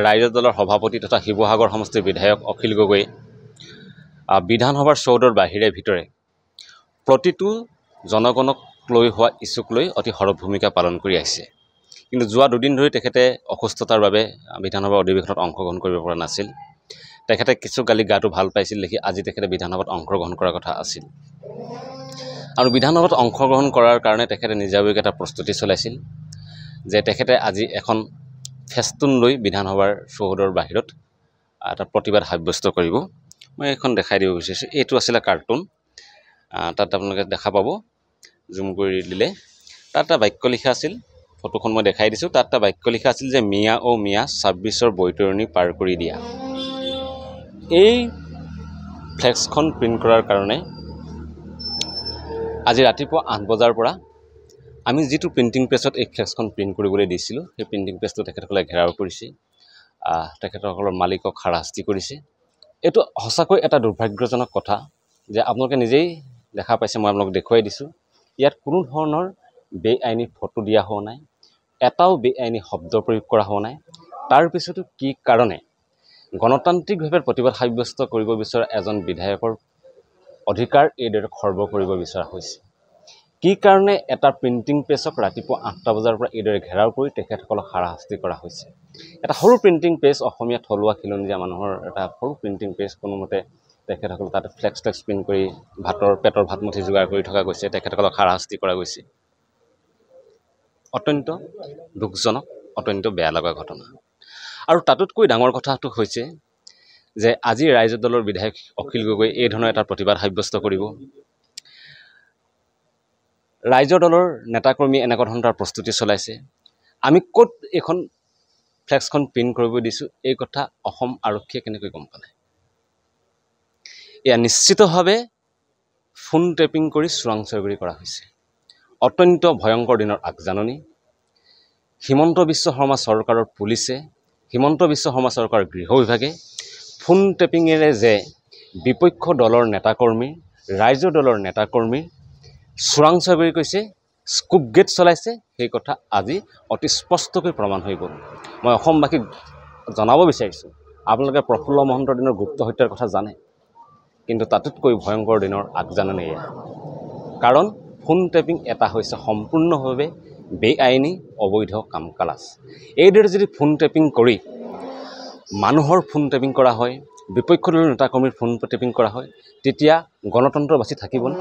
ৰাইজৰ দলৰ সভাপতি তথা শিৱসাগৰ সমষ্টিৰ বিধায়ক অখিল গগৈ বিধানসভাৰ চৌদৰ বাহিৰে ভিতৰে প্ৰতিটো জনগণক লৈ হোৱা ইচ্ছুক লৈ অতি সৰব ভূমিকা পালন কৰি আহিছে কিন্তু যোৱা দুদিন ধৰি তেখেতে অসুস্থতাৰ বাবে বিধানসভাৰ অধিৱেশনত অংশগ্ৰহণ কৰিব পৰা নাছিল তেখেতে কিছু গালি গাটো ভাল পাইছিল দেখি আজি তেখেতে বিধানসভাত অংশগ্ৰহণ কৰাৰ কথা আছিল আৰু বিধানসভাত অংশগ্ৰহণ কৰাৰ কাৰণে তেখেতে নিজাববীয়াকৈ এটা প্ৰস্তুতি চলাইছিল যে তেখেতে আজি এখন ফেষ্টুন লৈ বিধানসভাৰ চৌহদৰ বাহিৰত এটা প্ৰতিবাদ সাব্যস্ত কৰিব মই এইখন দেখাই দিব বিচাৰিছোঁ এইটো আছিলে কাৰ্টুন তাত আপোনালোকে দেখা পাব জুম কৰি দিলে তাত এটা বাক্য লিখা আছিল ফটোখন মই দেখাই দিছোঁ তাত এটা বাক্য লিখা আছিল যে মিয়া অ' মিয়া ছাব্বিছৰ বৈতৰণী পাৰ কৰি দিয়া এই ফ্লেক্সখন প্ৰিণ্ট কৰাৰ কাৰণে আজি ৰাতিপুৱা আঠ বজাৰ পৰা আমি যিটো প্ৰিণ্টিং প্ৰেছত এই ফ্লেক্সখন প্ৰিণ্ট কৰিবলৈ দিছিলোঁ সেই প্ৰিণ্টিং প্ৰেছটো তেখেতসকলে ঘেৰাও কৰিছে তেখেতসকলৰ মালিকক হাৰাশাস্তি কৰিছে এইটো সঁচাকৈ এটা দুৰ্ভাগ্যজনক কথা যে আপোনালোকে নিজেই দেখা পাইছে মই আপোনালোকক দেখুৱাই দিছোঁ ইয়াত কোনো ধৰণৰ বেআইনী ফটো দিয়া হোৱা নাই এটাও বেআইনী শব্দ প্ৰয়োগ কৰা হোৱা নাই তাৰপিছতো কি কাৰণে গণতান্ত্ৰিকভাৱে প্ৰতিবাদ সাব্যস্ত কৰিব বিচৰা এজন বিধায়কৰ অধিকাৰ এইদৰে খৰ্ব কৰিব বিচৰা হৈছে কি কাৰণে এটা প্ৰিণ্টিং পেজক ৰাতিপুৱা আঠটা বজাৰ পৰা এইদৰে ঘেৰাও কৰি তেখেতসকলক হাৰাশাস্তি কৰা হৈছে এটা সৰু প্ৰিণ্টিং পেজ অসমীয়া থলুৱা খিলঞ্জীয়া মানুহৰ এটা সৰু প্ৰিণ্টিং পেজ কোনোমতে তেখেতসকল তাত ফ্লেক্স ফ্লেক্স প্ৰিণ্ট কৰি ভাতৰ পেটৰ ভাতমুঠি যোগাৰ কৰি থকা গৈছে তেখেতসকলক হাৰাশাস্তি কৰা গৈছে অত্যন্ত দুখজনক অত্যন্ত বেয়া লগা ঘটনা আৰু তাতোতকৈ ডাঙৰ কথাটো হৈছে যে আজি ৰাইজৰ দলৰ বিধায়ক অখিল গগৈ এই ধৰণৰ এটা প্ৰতিবাদ সাব্যস্ত কৰিব ৰাইজৰ দলৰ নেতাকৰ্মীয়ে এনেকুৱা ধৰণৰ তাৰ প্ৰস্তুতি চলাইছে আমি ক'ত এইখন ফ্লেক্সখন প্ৰিণ্ট কৰিব দিছোঁ এই কথা অসম আৰক্ষীয়ে কেনেকৈ গম পালে এয়া নিশ্চিতভাৱে ফোন টেপিং কৰি চোৰাং চৰগুৰি কৰা হৈছে অত্যন্ত ভয়ংকৰ দিনৰ আগজাননী হিমন্ত বিশ্ব শৰ্মা চৰকাৰৰ পুলিচে হিমন্ত বিশ্ব শৰ্মা চৰকাৰৰ গৃহ বিভাগে ফোন টেপিঙেৰে যে বিপক্ষ দলৰ নেতাকৰ্মীৰ ৰাইজৰ দলৰ নেতাকৰ্মীৰ চোৰাং চাৰ্বৰি কৈছে স্কুপ গেট চলাইছে সেই কথা আজি অতি স্পষ্টকৈ প্ৰমাণ হৈ গ'ল মই অসমবাসীক জনাব বিচাৰিছোঁ আপোনালোকে প্ৰফুল্ল মহন্তৰ দিনৰ গুপ্ত হত্যাৰ কথা জানে কিন্তু তাতোতকৈ ভয়ংকৰ দিনৰ আগজাননে এয়া কাৰণ ফোন টেপিং এটা হৈছে সম্পূৰ্ণভাৱে বেআইনী অবৈধ কাম কালাজ এইদৰে যদি ফোন টেপিং কৰি মানুহৰ ফোন টেপিং কৰা হয় বিপক্ষ দলৰ নেতাকৰ্মীৰ ফোন টেপিং কৰা হয় তেতিয়া গণতন্ত্ৰ বাচি থাকিবনে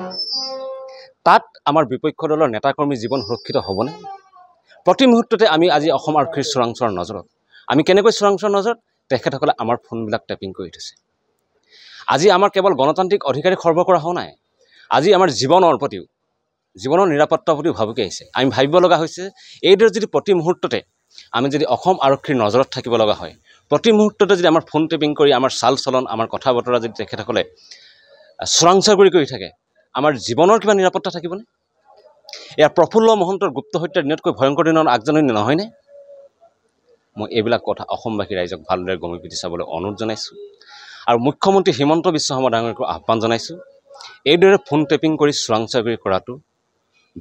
তাত আমাৰ বিপক্ষ দলৰ নেতাকৰ্মী জীৱন সুৰক্ষিত হ'বনে প্ৰতি মুহূৰ্ততে আমি আজি অসম আৰক্ষীৰ চোৰাংচোৱাৰ নজৰত আমি কেনেকৈ চোৰাংচোৱাৰ নজৰত তেখেতসকলে আমাৰ ফোনবিলাক টেপিং কৰি থৈছে আজি আমাৰ কেৱল গণতান্ত্ৰিক অধিকাৰী খৰ্ব কৰা হোৱা নাই আজি আমাৰ জীৱনৰ প্ৰতিও জীৱনৰ নিৰাপত্তাৰ প্ৰতিও ভাবুকি আহিছে আমি ভাবিব লগা হৈছে এইদৰে যদি প্ৰতি মুহূৰ্ততে আমি যদি অসম আৰক্ষীৰ নজৰত থাকিব লগা হয় প্ৰতি মুহূৰ্ততে যদি আমাৰ ফোন টেপিং কৰি আমাৰ চাল চলন আমাৰ কথা বতৰা যদি তেখেতসকলে চোৰাংচোৱা কৰি কৰি থাকে আমাৰ জীৱনৰ কিমান নিৰাপত্তা থাকিবনে এয়া প্ৰফুল্ল মহন্তৰ গুপ্ত হত্যাৰ দিনতকৈ ভয়ংকৰ দিনৰ আগজাননী নহয়নে মই এইবিলাক কথা অসমবাসী ৰাইজক ভালদৰে গমি পিটি চাবলৈ অনুৰোধ জনাইছোঁ আৰু মুখ্যমন্ত্ৰী হিমন্ত বিশ্ব শৰ্মা ডাঙৰীয়াকো আহ্বান জনাইছোঁ এইদৰে ফোন টেপিং কৰি চোৰাং চোৰাংচাকৰি কৰাটো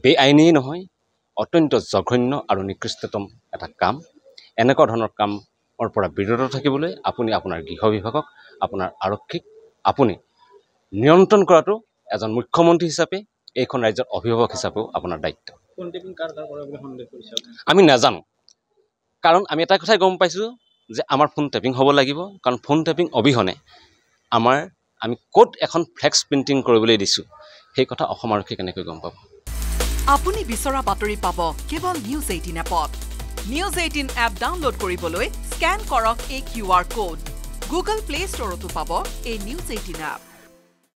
বেআইনেই নহয় অত্যন্ত জঘন্য আৰু নিকৃষ্টতম এটা কাম এনেকুৱা ধৰণৰ কামৰ পৰা বিৰত থাকিবলৈ আপুনি আপোনাৰ গৃহ বিভাগক আপোনাৰ আৰক্ষীক আপুনি নিয়ন্ত্ৰণ কৰাটো এজন মুখ্যমন্ত্ৰী হিচাপে এইখন ৰাজ্যেৰ অভিভাৱক হিচাপেও আপোনাৰ দায়িত্ব আমি নাজানো কাৰণ আমি এটা কথাই গম পাইছোঁ যে আমাৰ ফোন টেপিং হব লাগিব কাৰণ ফোন টেপিং অবিহনে আমাৰ আমি ক'ত এখন ফ্লেক্স প্ৰিণ্টিং কৰিবলৈ দিছোঁ সেই কথা অসম অসমাৰক্ষী কেনেকৈ গম পাব আপুনি বিচৰা বাতৰি পাব কেৱল নিউজ এইটিন এপত নিউজ এইটিন এপ ডাউনলোড কৰিবলৈ স্ক্যান কৰক এই Q R code Google Play স্টোৰতো পাব এই নিউজ এইটিন এপ